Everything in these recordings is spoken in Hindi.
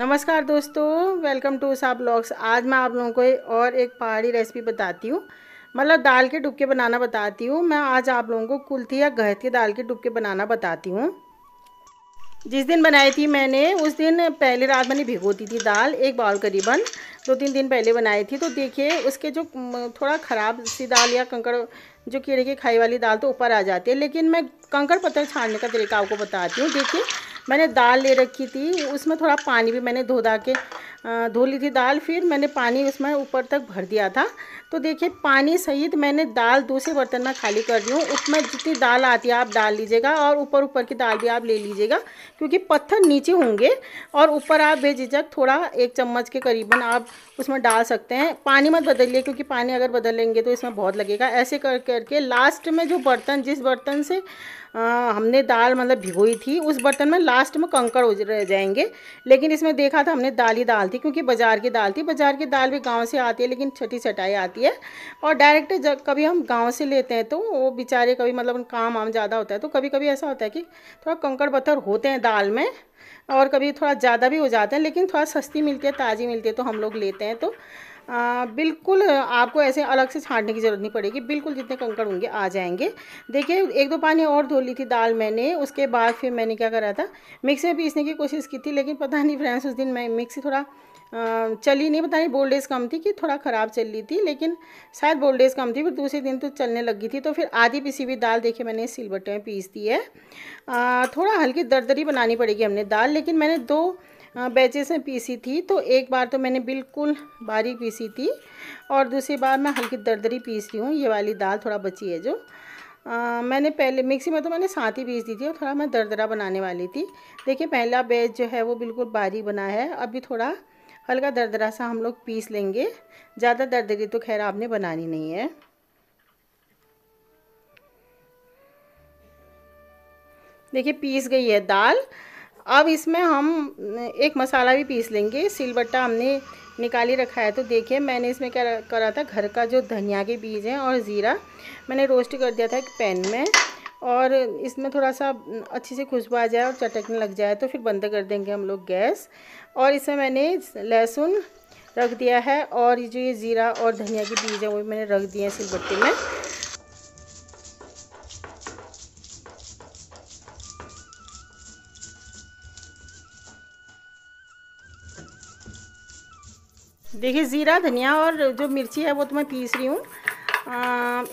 नमस्कार दोस्तों वेलकम टू सा ब्लॉग्स आज मैं आप लोगों को और एक पहाड़ी रेसिपी बताती हूँ मतलब दाल के डुबके बनाना बताती हूँ मैं आज आप लोगों को कुल्थी या गहत के दाल के डुबके बनाना बताती हूँ जिस दिन बनाई थी मैंने उस दिन पहले रात मैंने भिगोती थी दाल एक बाउल करीबन दो तीन दिन पहले बनाई थी तो देखिए उसके जो थोड़ा ख़राब सी दाल या कंकड़ जो कीड़े की खाई वाली दाल तो ऊपर आ जाती है लेकिन मैं कंकड़ पत्थर छानने का तरीका आपको बताती हूँ देखिए मैंने दाल ले रखी थी उसमें थोड़ा पानी भी मैंने धो धा के धो ली थी दाल फिर मैंने पानी उसमें ऊपर तक भर दिया था तो देखिए पानी सहित मैंने दाल दूसरे बर्तन में खाली कर रही हूँ उसमें जितनी दाल आती है आप डाल लीजिएगा और ऊपर ऊपर की दाल भी आप ले लीजिएगा क्योंकि पत्थर नीचे होंगे और ऊपर आप बेझिझक थोड़ा एक चम्मच के करीबन आप उसमें डाल सकते हैं पानी मत बदलिए क्योंकि पानी अगर बदलेंगे तो इसमें बहुत लगेगा ऐसे कर करके लास्ट में जो बर्तन जिस बर्तन से आ, हमने दाल मतलब भिगोई थी उस बर्तन में लास्ट में कंकड़ हो रह जाएंगे लेकिन इसमें देखा था हमने दाल ही दाल थी क्योंकि बाज़ार की दाल थी बाज़ार की दाल भी गांव से आती है लेकिन छठी छटाई आती है और डायरेक्ट जब कभी हम गांव से लेते हैं तो वो बेचारे कभी मतलब काम वाम ज़्यादा होता है तो कभी कभी ऐसा होता है कि थोड़ा कंकड़ पत्थर होते हैं दाल में और कभी थोड़ा ज़्यादा भी हो जाते हैं लेकिन थोड़ा सस्ती मिलती है ताज़ी मिलती है तो हम लोग लेते हैं तो आ, बिल्कुल आपको ऐसे अलग से छाँटने की ज़रूरत नहीं पड़ेगी बिल्कुल जितने कंकड़ होंगे आ जाएंगे देखिए एक दो पानी और धो ली थी दाल मैंने उसके बाद फिर मैंने क्या करा था मिक्स में पीसने की कोशिश की थी लेकिन पता नहीं फ्रेंड्स उस दिन मैं मिक्सी थोड़ा चली नहीं पता नहीं बोल्डेज कम थी कि थोड़ा ख़राब चल रही थी लेकिन शायद बोल्डेज कम थी फिर दूसरे दिन तो चलने लगी थी तो फिर आधी पीसी हुई दाल देखिए मैंने सिलबट्टे में पीस दी है आ, थोड़ा हल्की दरदरी बनानी पड़ेगी हमने दाल लेकिन मैंने दो बैचेस में पीसी थी तो एक बार तो मैंने बिल्कुल बारीक पीसी थी और दूसरी बार मैं हल्की दरदरी पीस रही हूँ ये वाली दाल थोड़ा बची है जो आ, मैंने पहले मिक्सी में तो मैंने साथ ही पीस दी थी और थोड़ा मैं दरदरा बनाने वाली थी देखिए पहला बैच जो है वो बिल्कुल बारीक बना है अभी थोड़ा हल्का दरदरा सा हम लोग पीस लेंगे ज़्यादा दरदरी तो खैर आपने बनानी नहीं है देखिए पीस गई है दाल अब इसमें हम एक मसाला भी पीस लेंगे सिलबट्टा हमने निकाली रखा है तो देखिए मैंने इसमें क्या करा था घर का जो धनिया के बीज हैं और ज़ीरा मैंने रोस्ट कर दिया था एक पैन में और इसमें थोड़ा सा अच्छे से खुशबू आ जाए और चटकने लग जाए तो फिर बंद कर देंगे हम लोग गैस और इसमें मैंने लहसुन रख दिया है और ये जो ये ज़ीरा और धनिया के बीज है वो मैंने रख दिए हैं सिलबट्टे में देखिए ज़ीरा धनिया और जो मिर्ची है वो तो मैं पीस रही हूँ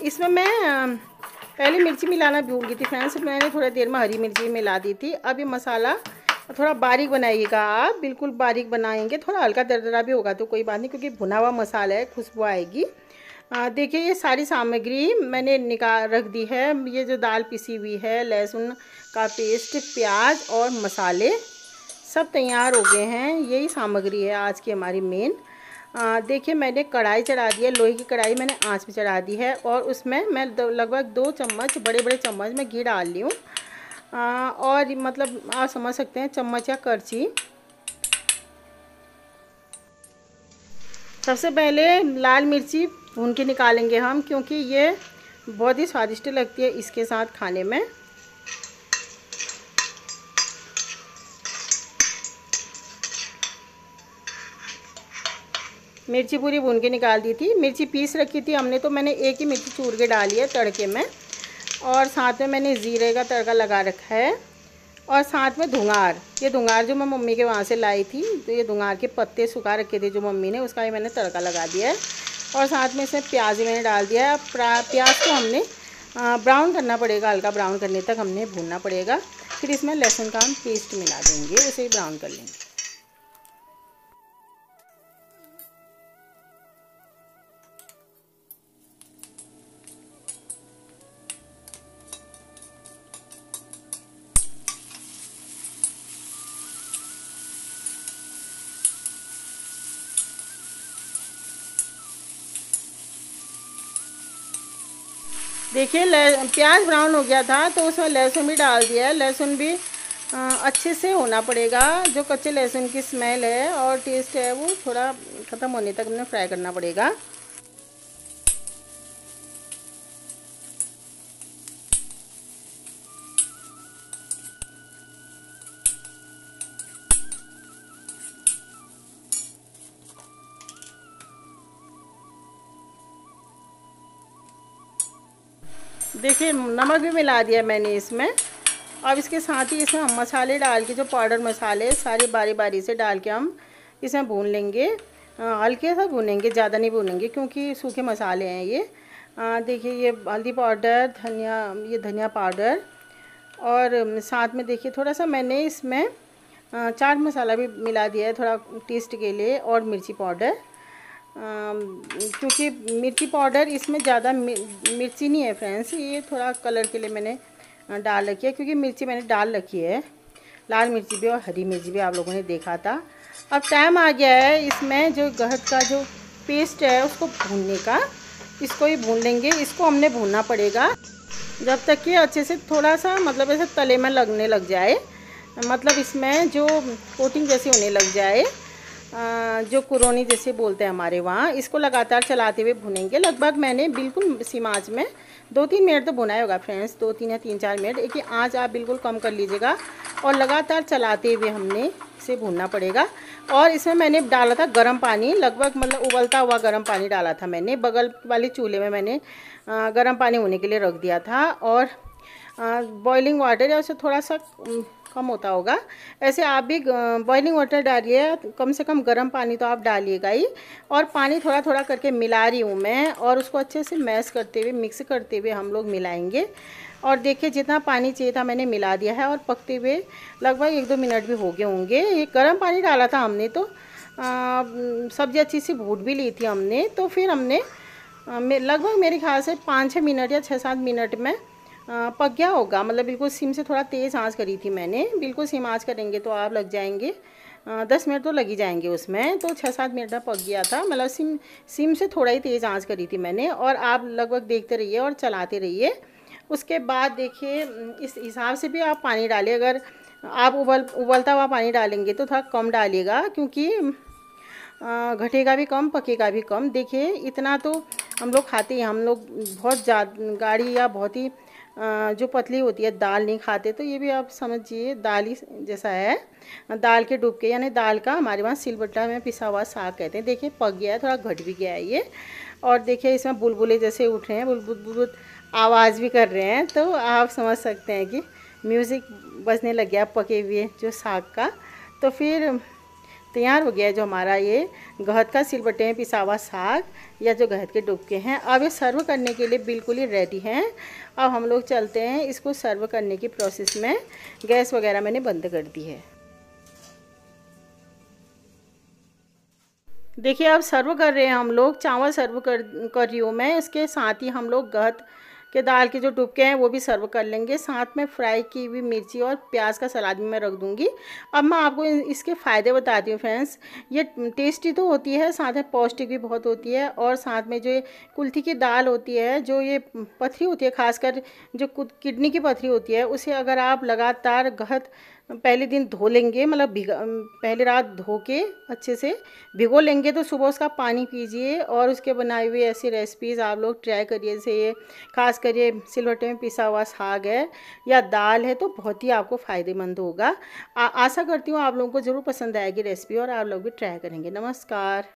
इसमें मैं पहले मिर्ची मिलाना भूल गई थी फ्रेंड्स मैंने थोड़ी देर में हरी मिर्ची मिला दी थी अब ये मसाला थोड़ा बारीक बनाइएगा आप बिल्कुल बारीक बनाएंगे थोड़ा हल्का दरदरा भी होगा तो कोई बात नहीं क्योंकि भुना हुआ मसाला है खुशबू आएगी देखिए ये सारी सामग्री मैंने निकाल रख दी है ये जो दाल पिसी हुई है लहसुन का पेस्ट प्याज और मसाले सब तैयार हो गए हैं यही सामग्री है आज की हमारी मेन देखिए मैंने कढ़ाई चढ़ा दी है लोहे की कढ़ाई मैंने आँच पे चढ़ा दी है और उसमें मैं लगभग दो चम्मच बड़े बड़े चम्मच में घी डाल ली हूँ और मतलब आप समझ सकते हैं चम्मच या करछी सबसे पहले लाल मिर्ची भून के निकालेंगे हम क्योंकि ये बहुत ही स्वादिष्ट लगती है इसके साथ खाने में मिर्ची पूरी भून के निकाल दी थी मिर्ची पीस रखी थी हमने तो मैंने एक ही मिर्ची चूर के डाली है तड़के में और साथ में मैंने ज़ीरे का तड़का लगा रखा है और साथ में धुंगार ये धुंगार जो मैं मम्मी के वहाँ से लाई थी तो ये धुंगार के पत्ते सुखा रखे थे जो मम्मी ने उसका भी मैंने तड़का लगा दिया है और साथ में इसमें प्याज मैंने डाल दिया है प्याज को हमने ब्राउन करना पड़ेगा हल्का ब्राउन करने तक हमने भूनना पड़ेगा फिर इसमें लहसुन का हम पेस्ट मिला देंगे उसे ब्राउन कर लेंगे देखिए प्याज ब्राउन हो गया था तो उसमें लहसुन भी डाल दिया है लहसुन भी अच्छे से होना पड़ेगा जो कच्चे लहसुन की स्मेल है और टेस्ट है वो थोड़ा ख़त्म होने तक हमें फ्राई करना पड़ेगा देखिए नमक भी मिला दिया मैंने इसमें अब इसके साथ ही इसमें हम मसाले डाल के जो पाउडर मसाले सारे बारी बारी से डाल के हम इसमें भून लेंगे हल्के सा भूनेंगे ज़्यादा नहीं भूनेंगे क्योंकि सूखे मसाले हैं ये देखिए ये हल्दी पाउडर धनिया ये धनिया पाउडर और साथ में देखिए थोड़ा सा मैंने इसमें चाट मसाला भी मिला दिया है थोड़ा टेस्ट के लिए और मिर्ची पाउडर क्योंकि मिर्ची पाउडर इसमें ज़्यादा मिर्ची नहीं है फ्रेंड्स ये थोड़ा कलर के लिए मैंने डाल रखी है क्योंकि मिर्ची मैंने डाल रखी है लाल मिर्ची भी और हरी मिर्ची भी आप लोगों ने देखा था अब टाइम आ गया है इसमें जो गहत का जो पेस्ट है उसको भूनने का इसको ही भून लेंगे इसको हमने भूनना पड़ेगा जब तक कि अच्छे से थोड़ा सा मतलब ऐसे तले में लगने लग जाए मतलब इसमें जो कोटिंग जैसी होने लग जाए जो कुरोनी जैसे बोलते हैं हमारे वहाँ इसको लगातार चलाते हुए भुनेंगे लगभग मैंने बिल्कुल सीम आँच में दो तीन मिनट तो भुनाया होगा फ्रेंड्स दो तीन या तीन चार मिनट एक आँच आप बिल्कुल कम कर लीजिएगा और लगातार चलाते हुए हमने इसे भूनना पड़ेगा और इसमें मैंने डाला था गर्म पानी लगभग मतलब उबलता हुआ गर्म पानी डाला था मैंने बगल वाले चूल्हे में मैंने गर्म पानी होने के लिए रख दिया था और बॉइलिंग वाटर या उसे थोड़ा सा कम होता होगा ऐसे आप भी बॉइलिंग वाटर डालिए कम से कम गर्म पानी तो आप डालिएगा ही और पानी थोड़ा थोड़ा करके मिला रही हूँ मैं और उसको अच्छे से मैश करते हुए मिक्स करते हुए हम लोग मिलाएंगे और देखिए जितना पानी चाहिए था मैंने मिला दिया है और पकते हुए लगभग एक दो मिनट भी हो गए होंगे ये गर्म पानी डाला था हमने तो सब्ज़ी अच्छी सी भूट भी ली थी हमने तो फिर हमने लगभग मेरे ख्याल से पाँच छः मिनट या छः सात मिनट में पक गया होगा मतलब बिल्कुल सिम से थोड़ा तेज़ आंच करी थी मैंने बिल्कुल सिम आंच करेंगे तो आप लग जाएंगे दस मिनट तो लग ही जाएंगे उसमें तो छः सात मिनट पक गया था मतलब सिम सिम से थोड़ा ही तेज़ आंच करी थी मैंने और आप लगभग देखते रहिए और चलाते रहिए उसके बाद देखिए इस हिसाब से भी आप पानी डालिए अगर आप उबल उबलता हुआ पानी डालेंगे तो थोड़ा कम डालिएगा क्योंकि घटेगा भी कम पकेगा भी कम देखिए इतना तो हम लोग खाते हैं हम लोग बहुत ज्यादा गाढ़ी या बहुत ही जो पतली होती है दाल नहीं खाते तो ये भी आप समझिए दाल ही जैसा है दाल के डूब के यानी दाल का हमारे वहाँ सिलबट्टा में पिसा हुआ साग कहते हैं देखिए पक गया है थोड़ा घट भी गया है ये और देखिए इसमें बुलबुले जैसे उठ रहे हैं बुलबुल बुल, आवाज़ भी कर रहे हैं तो आप समझ सकते हैं कि म्यूज़िक बजने लग गया पके हुए जो साग का तो फिर तैयार हो गया है जो हमारा ये गहत का सिलबटे में पिसावा साग या जो गहत के डुबके हैं अब ये सर्व करने के लिए बिल्कुल ही रेडी हैं अब हम लोग चलते हैं इसको सर्व करने की प्रोसेस में गैस वगैरह मैंने बंद कर दी है देखिए अब सर्व कर रहे हैं हम लोग चावल सर्व कर कर रही हूँ मैं इसके साथ ही हम लोग गहत के दाल के जो डुबके हैं वो भी सर्व कर लेंगे साथ में फ्राई की हुई मिर्ची और प्याज का सलाद भी मैं रख दूँगी अब मैं आपको इसके फ़ायदे बताती हूँ फ्रेंड्स ये टेस्टी तो होती है साथ में पौष्टिक भी बहुत होती है और साथ में जो कुल्थी की दाल होती है जो ये पथरी होती है खासकर जो किडनी की पथरी होती है उसे अगर आप लगातार गहत पहले दिन धो लेंगे मतलब पहले रात धो के अच्छे से भिगो लेंगे तो सुबह उसका पानी पीजिए और उसके बनाए हुए ऐसी रेसिपीज़ आप लोग ट्राई करिए जैसे ये खास करिए सिलवटे में पिसा हुआ साग है या दाल है तो बहुत ही आपको फ़ायदेमंद होगा आ, आशा करती हूँ आप लोगों को ज़रूर पसंद आएगी रेसिपी और आप लोग भी ट्राई करेंगे नमस्कार